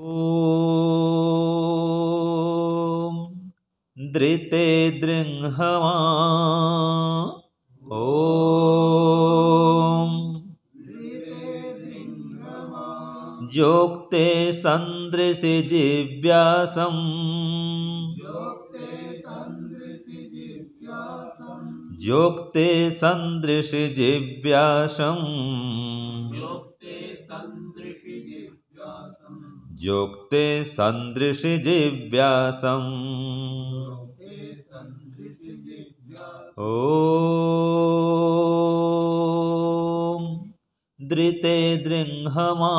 ॐ धृते दृङ्हवा ॐ जोक्ते सन्दृशि जिव्यासम् जोक्ते सन्दृशि जिव्यासम् जोक्ते संदृशि जिव्यास ॐ धृते दृङ्हमा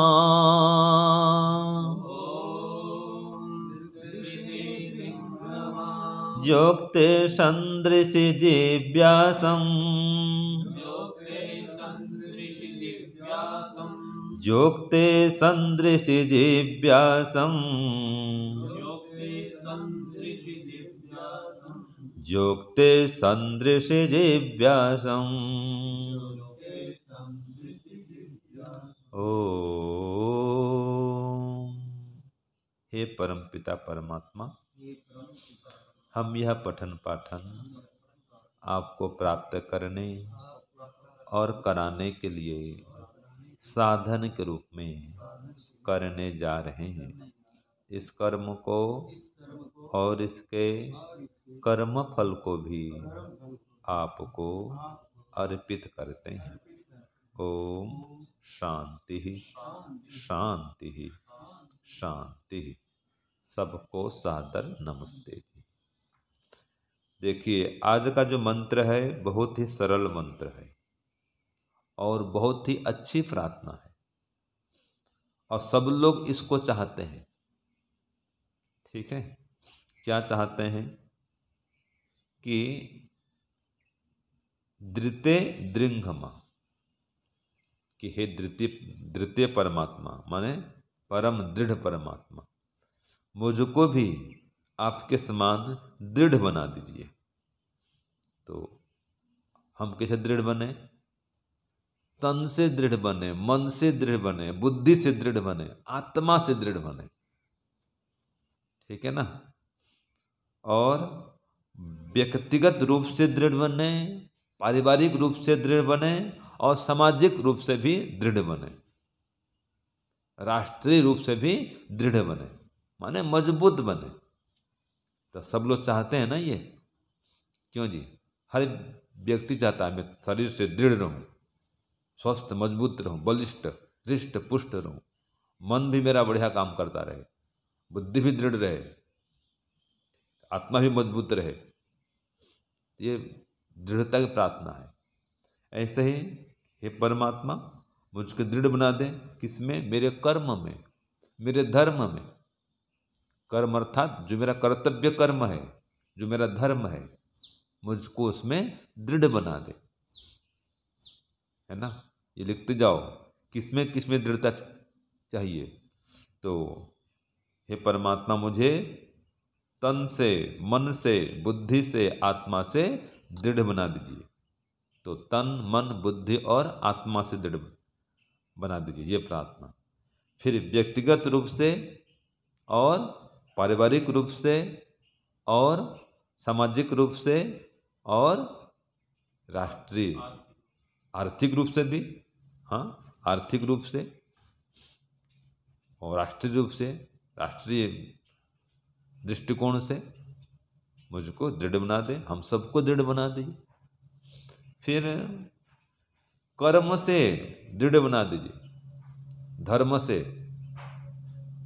योक्ते सन्दृशि जिव्यासम् जोक्ते सन्दृशिदिव्यासम् जोक्ते सन्दृशिदिव्यासम् ओ हे परम पिता परमात्मा हम यह पठन पाठन आपको प्राप्त करने और कराने के लिए साधन के रूप में करने जा रहे हैं इस कर्म को और इसके कर्म फल को भी आपको अर्पित करते हैं ओम शांति शांति शांति सबको सादर नमस्ते जी देखिए आज का जो मंत्र है बहुत ही सरल मंत्र है और बहुत ही अच्छी प्रार्थना है और सब लोग इसको चाहते हैं ठीक है क्या चाहते हैं कि धृते दृंगमा कि हे धृत्य धृत्य परमात्मा माने परम दृढ़ परमात्मा मुझको भी आपके समान दृढ़ बना दीजिए तो हम कैसे दृढ़ बने तन से दृढ़ बने मन से दृढ़ बने बुद्धि से दृढ़ बने आत्मा से दृढ़ बने ठीक है ना और व्यक्तिगत रूप से दृढ़ बने पारिवारिक रूप से दृढ़ बने और सामाजिक रूप से भी दृढ़ बने राष्ट्रीय रूप से भी दृढ़ बने माने मजबूत बने तो सब लोग चाहते हैं ना ये क्यों जी हर व्यक्ति चाहता है मैं शरीर से दृढ़ रहूं स्वस्थ मजबूत रहूं बलिष्ठ हृष्ट पुष्ट रहूँ मन भी मेरा बढ़िया काम करता रहे बुद्धि भी दृढ़ रहे आत्मा भी मजबूत रहे ये दृढ़ता की प्रार्थना है ऐसे ही हे परमात्मा मुझको दृढ़ बना दे किसमें मेरे कर्म में मेरे धर्म में कर्म अर्थात जो मेरा कर्तव्य कर्म है जो मेरा धर्म है मुझको उसमें दृढ़ बना दे है ना ये लिखते जाओ किसमें किसमें दृढ़ता चाहिए तो हे परमात्मा मुझे तन से मन से बुद्धि से आत्मा से दृढ़ बना दीजिए तो तन मन बुद्धि और आत्मा से दृढ़ बना दीजिए ये प्रार्थना फिर व्यक्तिगत रूप से और पारिवारिक रूप से और सामाजिक रूप से और राष्ट्रीय आर्थिक रूप से भी हाँ आर्थिक रूप से और राष्ट्रीय रूप से राष्ट्रीय दृष्टिकोण से मुझको दृढ़ बना दे हम सबको दृढ़ बना दीजिए फिर कर्म से दृढ़ बना दीजिए धर्म से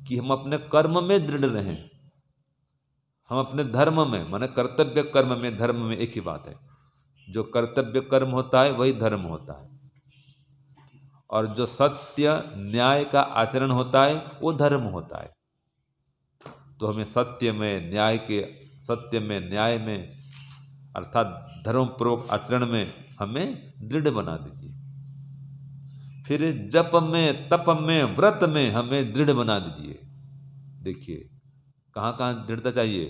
कि हम अपने कर्म में दृढ़ रहें हम अपने धर्म में माने कर्तव्य कर्म में धर्म में एक ही बात है जो कर्तव्य कर्म होता है वही धर्म होता है और जो सत्य न्याय का आचरण होता है वो धर्म होता है तो हमें सत्य में न्याय के सत्य में न्याय में अर्थात धर्मपूर्वक आचरण में हमें दृढ़ बना दीजिए फिर जप में तप में व्रत में हमें दृढ़ बना दीजिए देखिए कहाँ कहाँ दृढ़ता चाहिए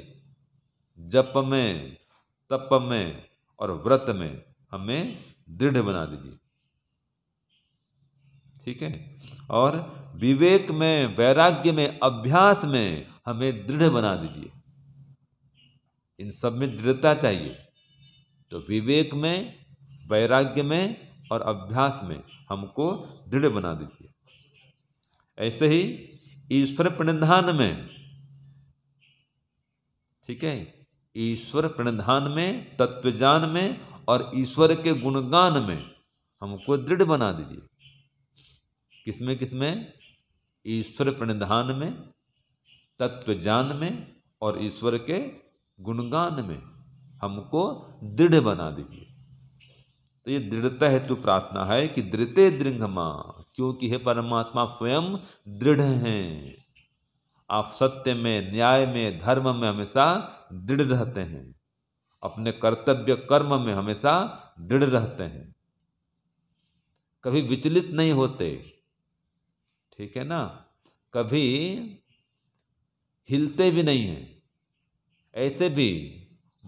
जप में तप में और व्रत में हमें दृढ़ बना दीजिए ठीक है और विवेक में वैराग्य में अभ्यास में हमें दृढ़ बना दीजिए इन सब में दृढ़ता चाहिए तो विवेक में वैराग्य में और अभ्यास में हमको दृढ़ बना दीजिए ऐसे ही ईश्वर प्रणिधान में ठीक है ईश्वर प्रणिधान में तत्वज्ञान में और ईश्वर के गुणगान में हमको दृढ़ बना दीजिए किसमें किसमें ईश्वर प्रणिधान में तत्व ज्ञान में और ईश्वर के गुणगान में हमको दृढ़ बना दीजिए तो ये दृढ़ता हेतु प्रार्थना है कि दृते दृंगमा क्योंकि हे परमात्मा स्वयं दृढ़ हैं आप सत्य में न्याय में धर्म में हमेशा दृढ़ रहते हैं अपने कर्तव्य कर्म में हमेशा दृढ़ रहते हैं कभी विचलित नहीं होते ठीक है ना कभी हिलते भी नहीं हैं ऐसे भी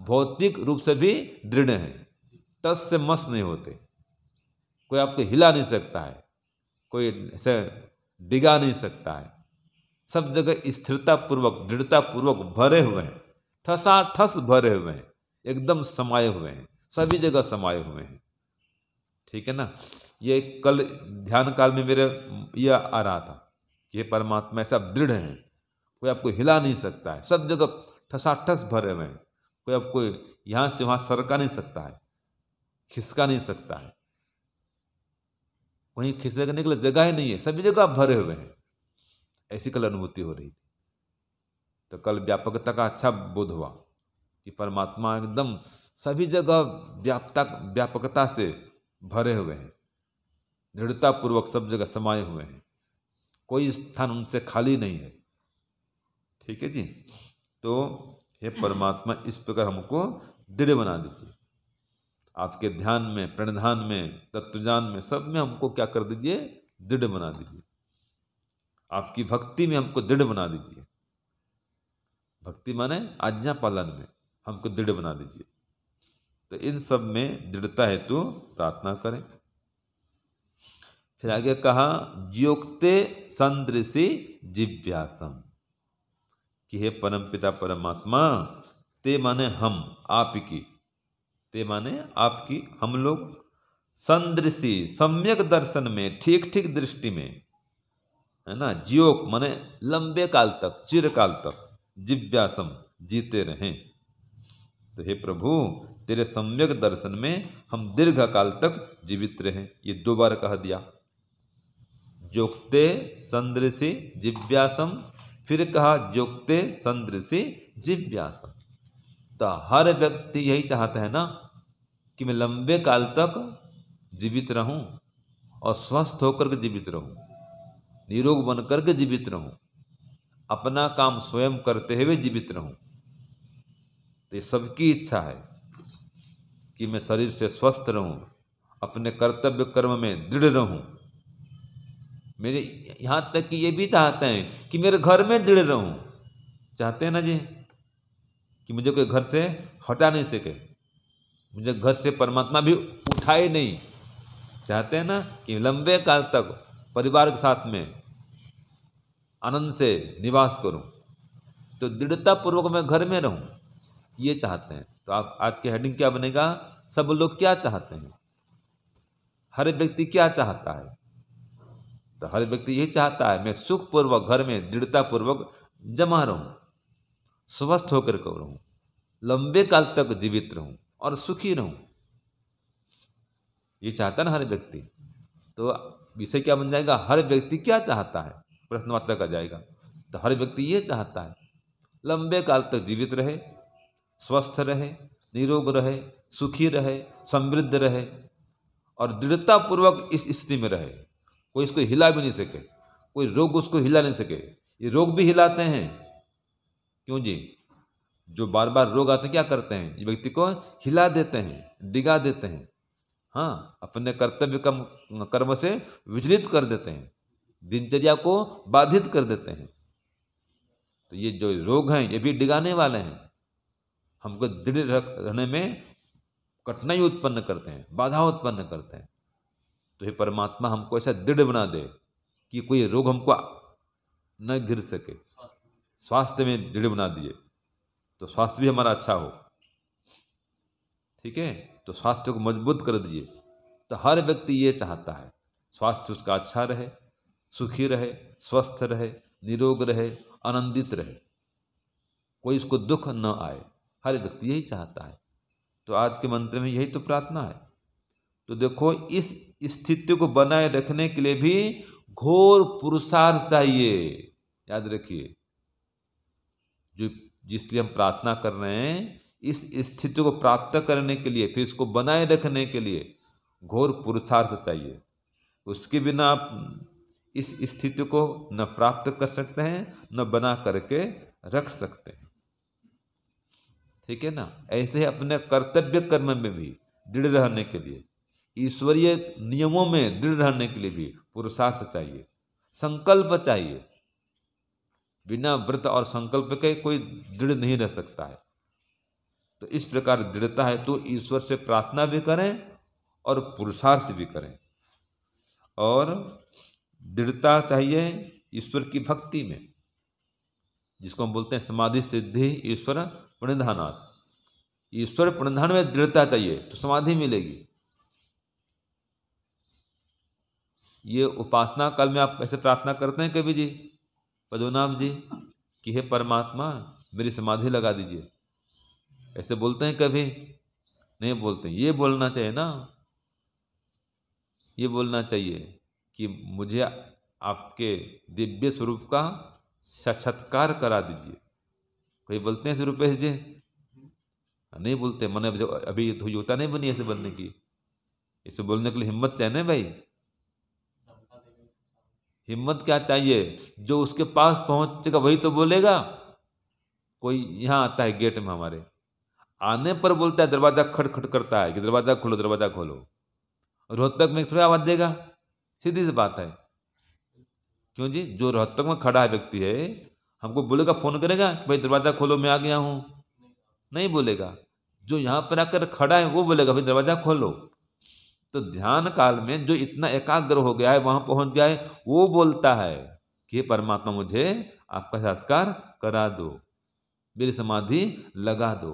भौतिक रूप से भी दृढ़ हैं टस से मस नहीं होते कोई आपको हिला नहीं सकता है कोई ऐसे डिगा नहीं सकता है सब जगह स्थिरतापूर्वक दृढ़तापूर्वक भरे हुए हैं थसा थस भरे हुए हैं एकदम समाये हुए हैं सभी जगह समाये हुए हैं ठीक है ना ये कल ध्यान काल में मेरे यह आ रहा था ये परमात्मा सब दृढ़ हैं कोई आपको हिला नहीं सकता है सब जगह ठसाठस भरे हुए हैं कोई आपको यहाँ से वहाँ सरका नहीं सकता है खिसका नहीं सकता है वहीं खिसकने के लिए जगह ही नहीं है सभी जगह आप भरे हुए हैं ऐसी कल अनुभूति हो रही थी तो कल व्यापकता का अच्छा बोध हुआ कि परमात्मा एकदम सभी जगह व्यापता व्यापकता से भरे हुए हैं दृढ़तापूर्वक सब जगह समाये हुए हैं कोई स्थान उनसे खाली नहीं है ठीक है जी तो हे परमात्मा इस प्रकार हमको दृढ़ बना दीजिए आपके ध्यान में प्रणधान में तत्वज्ञान में सब में हमको क्या कर दीजिए दृढ़ बना दीजिए आपकी भक्ति में हमको दृढ़ बना दीजिए भक्ति माने आज्ञा पालन में हमको दृढ़ बना दीजिए तो इन सब में दृढ़ता हेतु प्रार्थना करें फिर आगे कहा ज्योक्ते संदृशि जिव्यासम कि हे परम पिता परमात्मा ते माने हम आपकी ते माने आपकी हम लोग संदृशि सम्यक दर्शन में ठीक ठीक दृष्टि में है ना ज्योक माने लंबे काल तक चिरकाल तक जिव्यासम जीते रहें तो हे प्रभु तेरे सम्यक दर्शन में हम दीर्घ काल तक जीवित रहें ये दो बार कह दिया जोक्ते संदृशी जिव्यासम फिर कहा जोक्ते संदृशी जिव्यासम तो हर व्यक्ति यही चाहता है ना कि मैं लंबे काल तक जीवित रहूं और स्वस्थ होकर के जीवित रहूं निरोग बनकर के जीवित रहूं अपना काम स्वयं करते हुए जीवित रहूं तो ये सबकी इच्छा है कि मैं शरीर से स्वस्थ रहूं अपने कर्तव्य कर्म में दृढ़ रहूं मेरे यहाँ तक कि ये भी चाहते हैं कि मेरे घर में दृढ़ रहूँ चाहते हैं ना जी कि मुझे कोई घर से हटा नहीं सके मुझे घर से परमात्मा भी उठाए नहीं चाहते हैं ना कि लंबे काल तक परिवार के साथ में आनंद से निवास करूं तो दृढ़ता पूर्वक मैं घर में रहूं ये चाहते हैं तो आप आज की हेडिंग क्या बनेगा सब लोग क्या चाहते हैं हर व्यक्ति क्या चाहता है तो हर व्यक्ति यही चाहता है मैं सुखपूर्वक घर में दृढ़तापूर्वक जमा रहूं स्वस्थ होकर कब रहूं लंबे काल तक जीवित रहूं और सुखी रहूं ये चाहता ना हर व्यक्ति तो विषय क्या बन जाएगा हर व्यक्ति क्या चाहता है मात्र आ जाएगा तो हर व्यक्ति ये चाहता है लंबे काल तक जीवित रहे स्वस्थ रहे निरोग रहे सुखी रहे समृद्ध रहे और दृढ़तापूर्वक इस स्थिति में रहे कोई इसको हिला भी नहीं सके कोई रोग उसको हिला नहीं सके ये रोग भी हिलाते हैं क्यों जी जो बार बार रोग आते हैं क्या करते हैं ये व्यक्ति को हिला देते हैं डिगा देते हैं हाँ अपने कर्तव्य कम कर्म से विचलित कर देते हैं दिनचर्या को बाधित कर देते हैं तो ये जो रोग हैं ये भी डिगाने वाले हैं हमको दृढ़ रहने में कठिनाई उत्पन्न करते हैं बाधा उत्पन्न करते हैं तो हे परमात्मा हमको ऐसा दृढ़ बना दे कि कोई रोग हमको न घिर सके स्वास्थ्य में दृढ़ बना दिए तो स्वास्थ्य भी हमारा अच्छा हो ठीक है तो स्वास्थ्य को मजबूत कर दिए तो हर व्यक्ति ये चाहता है स्वास्थ्य उसका अच्छा रहे सुखी रहे स्वस्थ रहे निरोग रहे आनंदित रहे कोई उसको दुख न आए हर व्यक्ति यही चाहता है तो आज के मंत्र में यही तो प्रार्थना है तो देखो इस स्थिति को बनाए रखने के लिए भी घोर पुरुषार्थ चाहिए याद रखिए जो जिसलिए हम प्रार्थना कर रहे हैं इस स्थिति को प्राप्त करने के लिए फिर इसको बनाए रखने के लिए घोर पुरुषार्थ चाहिए उसके बिना आप इस स्थिति को न प्राप्त कर सकते हैं न बना करके रख सकते हैं ठीक है ना ऐसे ही अपने कर्तव्य कर्म में भी दृढ़ रहने के लिए ईश्वरीय नियमों में दृढ़ रहने के लिए भी पुरुषार्थ चाहिए संकल्प चाहिए बिना व्रत और संकल्प के कोई दृढ़ नहीं रह सकता है तो इस प्रकार दृढ़ता है तो ईश्वर से प्रार्थना भी करें और पुरुषार्थ भी करें और दृढ़ता चाहिए ईश्वर की भक्ति में जिसको हम बोलते हैं समाधि सिद्धि ईश्वर प्रणिधानाथ ईश्वर प्रणिधान में दृढ़ता चाहिए तो समाधि मिलेगी ये उपासना काल में आप ऐसे प्रार्थना करते हैं कभी जी पदोनाम जी कि हे परमात्मा मेरी समाधि लगा दीजिए ऐसे बोलते हैं कभी नहीं बोलते ये बोलना चाहिए ना ये बोलना चाहिए कि मुझे आपके दिव्य स्वरूप का साक्षात्कार करा दीजिए कोई बोलते हैं ऐसे जी नहीं बोलते मन अभी तो योग्यता नहीं बनी ऐसे बनने की इसे बोलने के लिए हिम्मत चाहिए ना भाई हिम्मत क्या चाहिए जो उसके पास पहुंचेगा वही तो बोलेगा कोई यहाँ आता है गेट में हमारे आने पर बोलता है दरवाज़ा खटखट करता है कि दरवाज़ा खोलो दरवाज़ा खोलो रोहतक में थोड़ी आवाज़ देगा सीधी सी बात है क्यों जी जो रोहतक में खड़ा है व्यक्ति है हमको बोलेगा फ़ोन करेगा कि भाई दरवाज़ा खोलो मैं आ गया हूँ नहीं बोलेगा जो यहाँ पर आकर खड़ा है वो बोलेगा भाई दरवाज़ा खोलो तो ध्यान काल में जो इतना एकाग्र हो गया है वहां पहुंच गया है वो बोलता है कि परमात्मा मुझे आपका साक्षात्कार करा दो मेरी समाधि लगा दो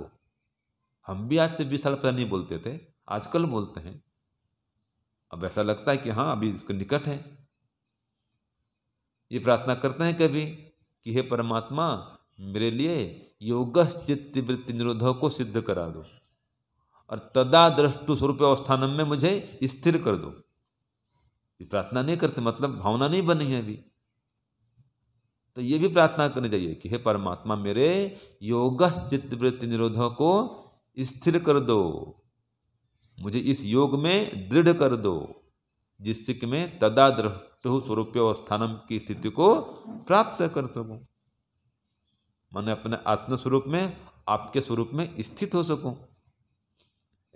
हम भी आज से बीस साल पहले नहीं बोलते थे आजकल बोलते हैं अब ऐसा लगता है कि हाँ अभी इसके निकट है ये प्रार्थना करते हैं कभी कि हे परमात्मा मेरे लिए चित्त वृत्ति निरोधों को सिद्ध करा दो और तदा दृष्टु स्वरूप अवस्थानम में मुझे स्थिर कर दो ये प्रार्थना नहीं करते मतलब भावना नहीं बनी है अभी तो ये भी प्रार्थना करनी चाहिए कि हे परमात्मा मेरे योग चित्तवृत्ति निरोध को स्थिर कर दो मुझे इस योग में दृढ़ कर दो जिससे कि मैं तदा दृष्ट स्वरूप अवस्थानम की स्थिति को प्राप्त कर सकूं मैंने अपने आत्मस्वरूप में आपके स्वरूप में स्थित हो सकूं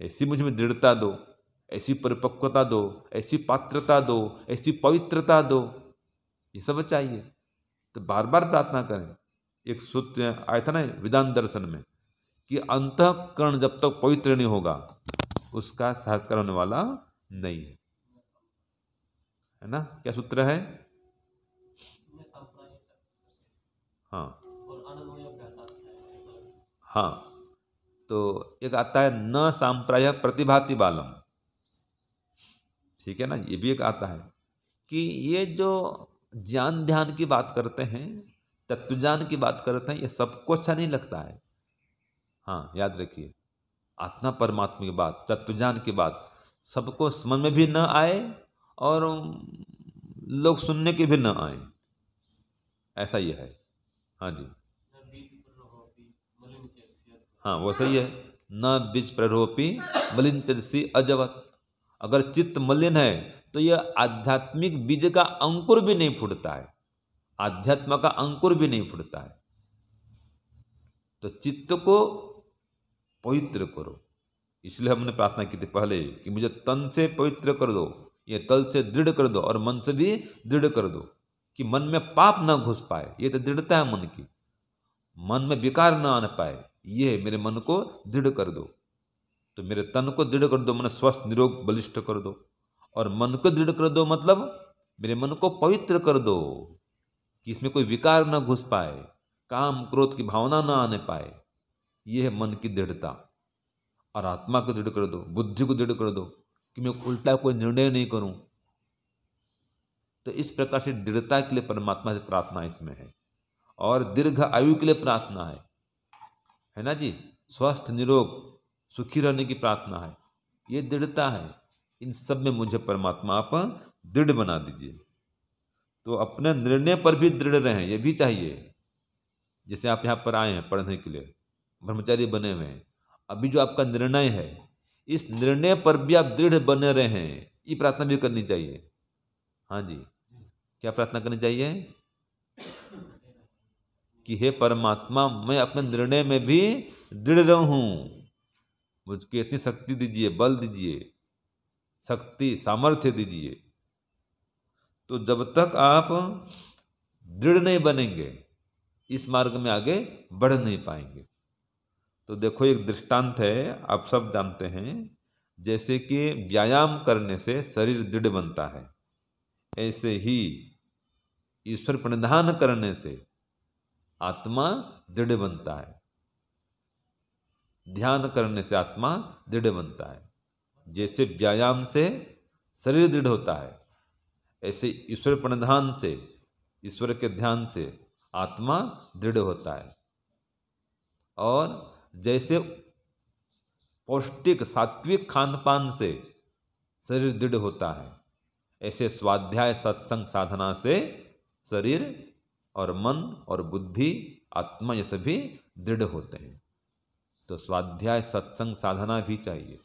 ऐसी मुझ में दृढ़ता दो ऐसी परिपक्वता दो ऐसी पात्रता दो ऐसी पवित्रता दो ये सब चाहिए तो बार बार प्रार्थना करें एक सूत्र आया था ना विधान दर्शन में कि अंतकरण जब तक पवित्र नहीं होगा उसका साक्षात्कार होने वाला नहीं है है ना क्या सूत्र है हाँ हाँ तो एक आता है न सांप्राय प्रतिभाति बालम ठीक है ना ये भी एक आता है कि ये जो ज्ञान ध्यान की बात करते हैं तत्वज्ञान की बात करते हैं ये सबको अच्छा नहीं लगता है हाँ याद रखिए आत्मा परमात्मा की बात तत्वज्ञान की बात सबको समझ में भी न आए और लोग सुनने के भी न आए ऐसा ही है हाँ जी हाँ वो सही है न बीज प्ररोपी मलिन चित्सी अजवत अगर चित्त मलिन है तो यह आध्यात्मिक बीज का अंकुर भी नहीं फूटता है आध्यात्म का अंकुर भी नहीं फूटता है तो चित्त को पवित्र करो इसलिए हमने प्रार्थना की थी पहले कि मुझे तन से पवित्र कर दो ये तल से दृढ़ कर दो और मन से भी दृढ़ कर दो कि मन में पाप ना घुस पाए ये तो दृढ़ता है मन की मन में विकार ना आने पाए ये मेरे मन को दृढ़ कर दो तो मेरे तन को दृढ़ कर दो मैंने स्वस्थ निरोग बलिष्ठ कर दो और मन को दृढ़ कर दो मतलब मेरे मन को पवित्र कर दो कि इसमें कोई विकार ना घुस पाए काम क्रोध की भावना ना आने पाए यह है मन की दृढ़ता और आत्मा को दृढ़ कर दो बुद्धि को दृढ़ कर दो कि मैं उल्टा कोई निर्णय नहीं करूं तो इस प्रकार से दृढ़ता के लिए परमात्मा से प्रार्थना इसमें है और दीर्घ आयु के लिए प्रार्थना है है ना जी स्वस्थ निरोग सुखी रहने की प्रार्थना है ये दृढ़ता है इन सब में मुझे परमात्मा आप दृढ़ बना दीजिए तो अपने निर्णय पर भी दृढ़ रहें ये भी चाहिए जैसे आप यहाँ पर आए हैं पढ़ने के लिए ब्रह्मचारी बने हुए हैं अभी जो आपका निर्णय है इस निर्णय पर भी आप दृढ़ बने रहें ये प्रार्थना भी करनी चाहिए हाँ जी क्या प्रार्थना करनी चाहिए कि हे परमात्मा मैं अपने निर्णय में भी दृढ़ रहूं मुझके इतनी शक्ति दीजिए बल दीजिए शक्ति सामर्थ्य दीजिए तो जब तक आप दृढ़ नहीं बनेंगे इस मार्ग में आगे बढ़ नहीं पाएंगे तो देखो एक दृष्टांत है आप सब जानते हैं जैसे कि व्यायाम करने से शरीर दृढ़ बनता है ऐसे ही ईश्वर प्रणिधान करने से आत्मा दृढ़ बनता है ध्यान करने से आत्मा दृढ़ बनता है जैसे व्यायाम से शरीर दृढ़ होता है ऐसे ईश्वर प्रणधान से ईश्वर के ध्यान से आत्मा दृढ़ होता है और जैसे पौष्टिक सात्विक खान पान से शरीर दृढ़ होता है ऐसे स्वाध्याय सत्संग साधना से शरीर और मन और बुद्धि आत्मा ये सभी दृढ़ होते हैं तो स्वाध्याय सत्संग साधना भी चाहिए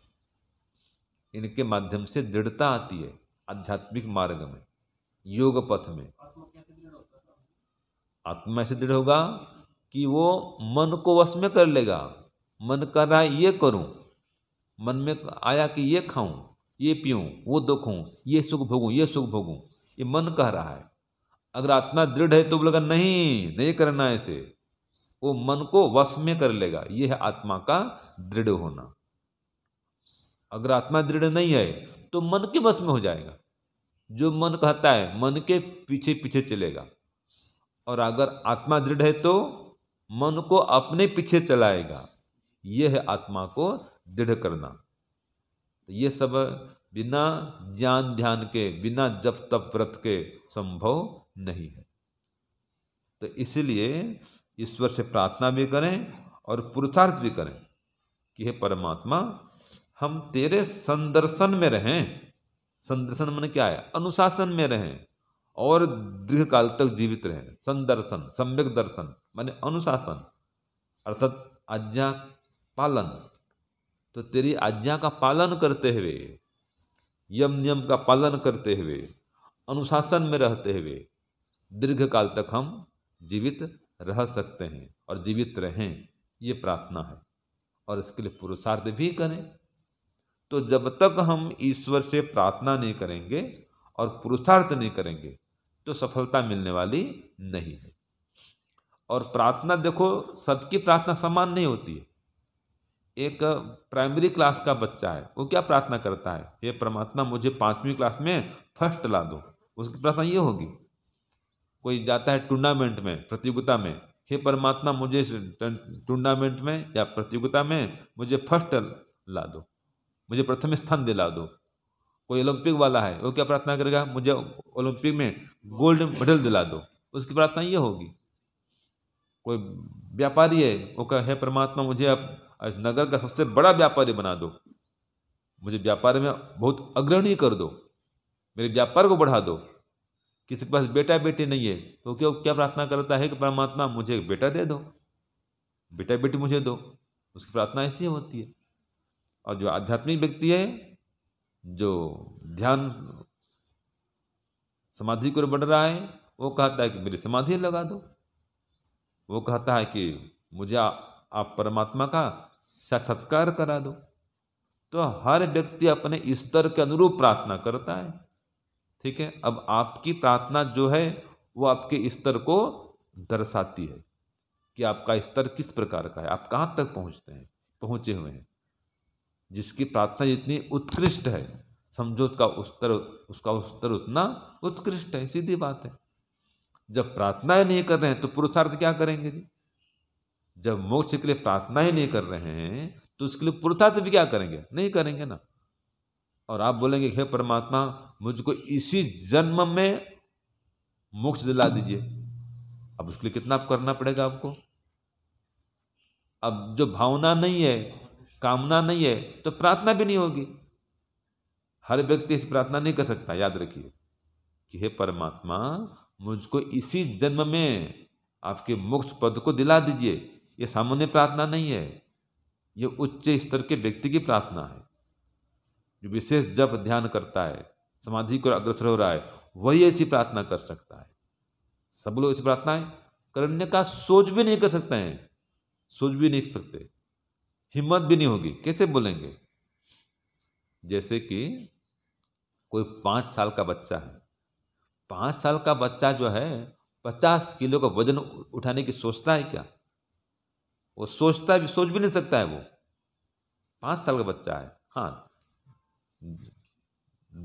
इनके माध्यम से दृढ़ता आती है आध्यात्मिक मार्ग में योग पथ में आत्मा ऐसे दृढ़ होगा कि वो मन को वश में कर लेगा मन कर रहा है ये करूं मन में आया कि ये खाऊं ये पीऊं वो दुखूं ये सुख भोगूं ये सुख भोगूं ये मन कह रहा है अगर आत्मा दृढ़ है तो बोलेगा नहीं नहीं करना ऐसे वो मन को वश में कर लेगा यह है आत्मा का दृढ़ होना अगर आत्मा दृढ़ नहीं है तो मन के वश में हो जाएगा जो मन कहता है मन के पीछे पीछे चलेगा और अगर आत्मा दृढ़ है तो मन को अपने पीछे चलाएगा यह है आत्मा को दृढ़ करना तो ये सब बिना ज्ञान ध्यान के बिना जप तप व्रत के संभव नहीं है तो इसलिए ईश्वर से प्रार्थना भी करें और पुरुषार्थ भी करें कि हे परमात्मा हम तेरे संदर्शन में रहें संदर्शन मन क्या है अनुशासन में रहें और दीर्घ काल तक जीवित रहें संदर्शन सम्यक दर्शन माने अनुशासन अर्थात आज्ञा पालन तो तेरी आज्ञा का पालन करते हुए यम नियम का पालन करते हुए अनुशासन में रहते हुए दीर्घ काल तक हम जीवित रह सकते हैं और जीवित रहें ये प्रार्थना है और इसके लिए पुरुषार्थ भी करें तो जब तक हम ईश्वर से प्रार्थना नहीं करेंगे और पुरुषार्थ नहीं करेंगे तो सफलता मिलने वाली नहीं है और प्रार्थना देखो सबकी प्रार्थना समान नहीं होती है एक प्राइमरी क्लास का बच्चा है वो क्या प्रार्थना करता है ये परमात्मा मुझे पाँचवीं क्लास में फर्स्ट ला दो उसकी प्रार्थना ये होगी कोई जाता है टूर्नामेंट में प्रतियोगिता में हे परमात्मा मुझे टूर्नामेंट में या प्रतियोगिता में मुझे फर्स्ट ला दो मुझे प्रथम स्थान दिला दो कोई ओलंपिक वाला है वो क्या प्रार्थना करेगा मुझे ओलंपिक में गोल्ड मेडल दिला दो उसकी प्रार्थना ये होगी कोई व्यापारी है वो कह है परमात्मा मुझे अब नगर का सबसे बड़ा व्यापारी बना दो मुझे व्यापार में बहुत अग्रणी कर दो मेरे व्यापार को बढ़ा दो किसी के पास बेटा बेटी नहीं है तो क्या क्या प्रार्थना करता है कि परमात्मा मुझे बेटा दे दो बेटा बेटी मुझे दो उसकी प्रार्थना ऐसी होती है और जो आध्यात्मिक व्यक्ति है जो ध्यान समाधि की ओर बढ़ रहा है वो कहता है कि मेरी समाधि लगा दो वो कहता है कि मुझे आ, आप परमात्मा का साक्षात्कार करा दो तो हर व्यक्ति अपने स्तर के अनुरूप प्रार्थना करता है ठीक है अब आपकी प्रार्थना जो है वो आपके स्तर को दर्शाती है कि आपका स्तर किस प्रकार का है आप कहाँ तक पहुँचते हैं पहुँचे हुए हैं जिसकी प्रार्थना जितनी उत्कृष्ट है समझो उसका स्तर उसका स्तर उतना उत्कृष्ट है सीधी बात है जब प्रार्थनाएं नहीं कर रहे हैं तो पुरुषार्थ क्या करेंगे जी जब मोक्ष के लिए प्रार्थनाएं नहीं कर रहे हैं तो उसके लिए पुरुषार्थ भी क्या करेंगे नहीं करेंगे ना और आप बोलेंगे हे परमात्मा मुझको इसी जन्म में मोक्ष दिला दीजिए अब उसके लिए कितना करना पड़ेगा आपको अब जो भावना नहीं है कामना नहीं है तो प्रार्थना भी नहीं होगी हर व्यक्ति इस प्रार्थना नहीं कर सकता याद रखिए कि हे परमात्मा मुझको इसी जन्म में आपके मोक्ष पद को दिला दीजिए यह सामान्य प्रार्थना नहीं है ये उच्च स्तर के व्यक्ति की प्रार्थना है जो विशेष जप ध्यान करता है समाधि को अग्रसर हो रहा है वही ऐसी प्रार्थना कर सकता है सब लोग ऐसी प्रार्थनाएं करने का सोच भी नहीं कर सकते हैं सोच भी नहीं कर सकते हिम्मत भी नहीं होगी कैसे बोलेंगे जैसे कि कोई पाँच साल का बच्चा है पाँच साल का बच्चा जो है पचास किलो का वजन उठाने की सोचता है क्या वो सोचता भी सोच भी नहीं सकता है वो पाँच साल का बच्चा है हाँ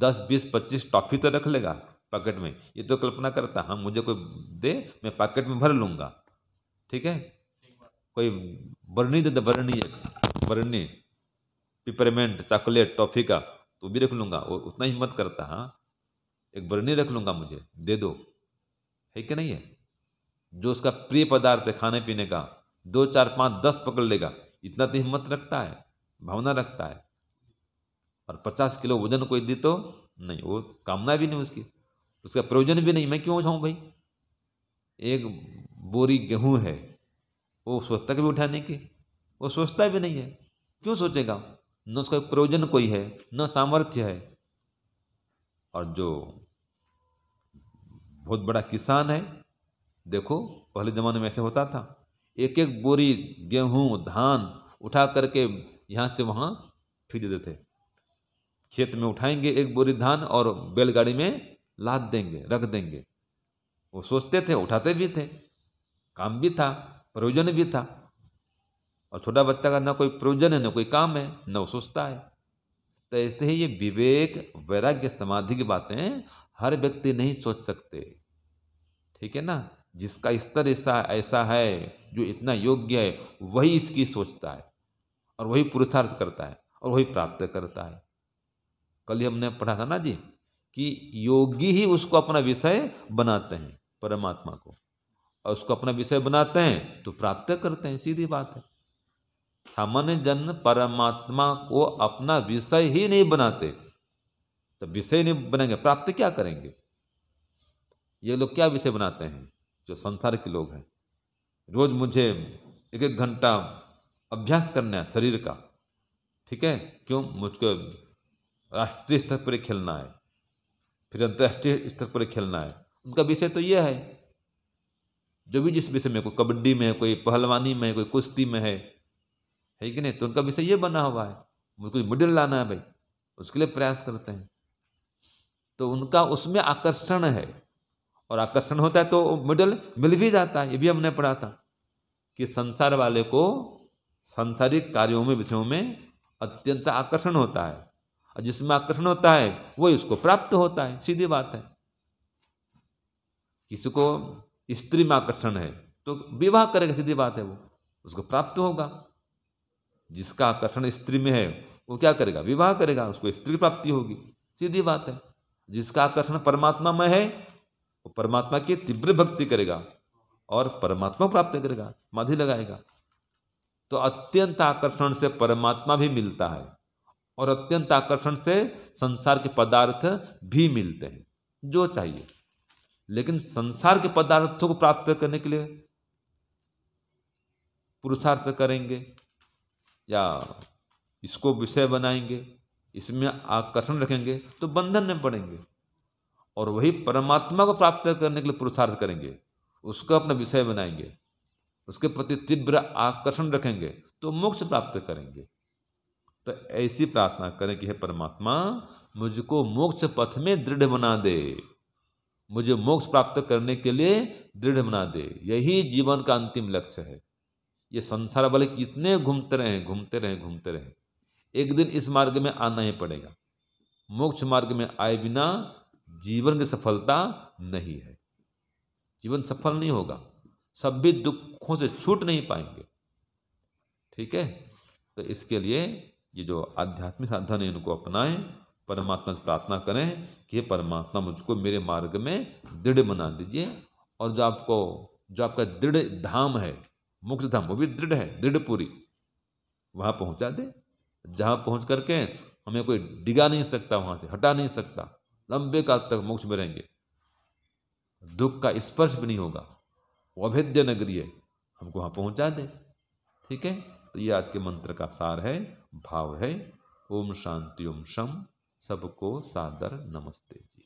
दस बीस पच्चीस टॉफ़ी तो रख लेगा पॉकेट में ये तो कल्पना करता हम हाँ, मुझे कोई दे मैं पॉकेट में भर लूँगा ठीक है कोई बर्नी दे दे बर्नी बर्नी पिपरमेंट चॉकलेट टॉफ़ी का तो भी रख लूँगा और उतना ही करता हाँ एक बर्नी रख लूँगा मुझे दे दो है कि नहीं है जो उसका प्रिय पदार्थ है खाने पीने का दो चार पाँच दस पकड़ लेगा इतना तो हिम्मत रखता है भावना रखता है और पचास किलो वजन कोई दी तो नहीं वो कामना भी नहीं उसकी उसका प्रयोजन भी नहीं मैं क्यों उठाऊँ भाई एक बोरी गेहूँ है वो सोचता कभी उठाने की वो सोचता भी नहीं है क्यों सोचेगा न उसका प्रयोजन कोई है न सामर्थ्य है और जो बहुत बड़ा किसान है देखो पहले ज़माने में ऐसे होता था एक एक बोरी गेहूँ धान उठा करके यहाँ से वहाँ फेंक देते थे खेत में उठाएंगे एक बोरी धान और बैलगाड़ी में लाद देंगे रख देंगे वो सोचते थे उठाते भी थे काम भी था प्रयोजन भी था और छोटा बच्चा का ना कोई प्रयोजन है ना कोई काम है ना वो सोचता है तो ऐसे ही ये विवेक वैराग्य समाधि की बातें हर व्यक्ति नहीं सोच सकते ठीक है ना जिसका स्तर ऐसा ऐसा है जो इतना योग्य है वही इसकी सोचता है और वही पुरुषार्थ करता है और वही प्राप्त करता है कल ही हमने पढ़ा था ना जी कि योगी ही उसको अपना विषय बनाते हैं परमात्मा को और उसको अपना विषय बनाते हैं तो प्राप्त करते हैं सीधी बात है सामान्य जन परमात्मा को अपना विषय ही नहीं बनाते तो विषय नहीं बनेंगे प्राप्त क्या करेंगे ये लोग क्या विषय बनाते हैं जो संसार के लोग हैं रोज मुझे एक एक घंटा अभ्यास करना है शरीर का ठीक है क्यों मुझको राष्ट्रीय स्तर पर खेलना है फिर अंतर्राष्ट्रीय स्तर पर खेलना है उनका विषय तो यह है जो भी जिस विषय में कोई कबड्डी में है कोई पहलवानी में है कोई कुश्ती में है है कि नहीं तो उनका विषय ये बना हुआ है कुछ मेडल लाना है भाई उसके लिए प्रयास करते हैं तो उनका उसमें आकर्षण है और आकर्षण होता है तो मेडल मिल भी जाता है ये भी हमने पढ़ा था कि संसार वाले को सांसारिक कार्यों में विषयों में अत्यंत आकर्षण होता है और जिसमें आकर्षण होता है वही उसको प्राप्त होता है सीधी बात है किसी को स्त्री में आकर्षण है तो विवाह करेगा सीधी बात है वो उसको प्राप्त होगा जिसका आकर्षण स्त्री में है वो क्या करेगा विवाह करेगा उसको स्त्री प्राप्ति होगी सीधी बात है जिसका आकर्षण परमात्मा में है वो परमात्मा की तीव्र भक्ति करेगा और परमात्मा प्राप्त करेगा माधि लगाएगा तो अत्यंत आकर्षण से परमात्मा भी मिलता है और अत्यंत आकर्षण से संसार के पदार्थ भी मिलते हैं जो चाहिए लेकिन संसार के पदार्थों को प्राप्त करने के लिए पुरुषार्थ करेंगे या इसको विषय बनाएंगे इसमें आकर्षण रखेंगे तो बंधन में पड़ेंगे और वही परमात्मा को प्राप्त करने के लिए पुरुषार्थ करेंगे उसको अपना विषय बनाएंगे उसके प्रति तीव्र आकर्षण रखेंगे तो मोक्ष प्राप्त करेंगे तो ऐसी प्रार्थना करें कि हे परमात्मा मुझको मोक्ष पथ में दृढ़ बना दे मुझे मोक्ष प्राप्त करने के लिए दृढ़ बना दे यही जीवन का अंतिम लक्ष्य है ये संसार वाले कितने घूमते रहे घूमते रहे घूमते रहे एक दिन इस मार्ग में आना ही पड़ेगा मोक्ष मार्ग में आए बिना जीवन की सफलता नहीं है जीवन सफल नहीं होगा सब भी दुखों से छूट नहीं पाएंगे ठीक है तो इसके लिए ये जो आध्यात्मिक साधन है इनको अपनाएं परमात्मा से प्रार्थना करें कि परमात्मा मुझको मेरे मार्ग में दृढ़ बना दीजिए और जो आपको जो आपका दृढ़ धाम है मुक्त धाम वो भी दृढ़ है दृढ़पुरी वहाँ पहुँचा दे जहाँ पहुँच करके हमें कोई डिगा नहीं सकता वहाँ से हटा नहीं सकता लंबे काल तक मोक्ष में रहेंगे दुख का स्पर्श भी नहीं होगा वो अभेद्य नगरी है हमको वहाँ पहुँचा दे ठीक है तो ये आज के मंत्र का सार है भाव है ओम शांति ओम शम सबको सादर नमस्ते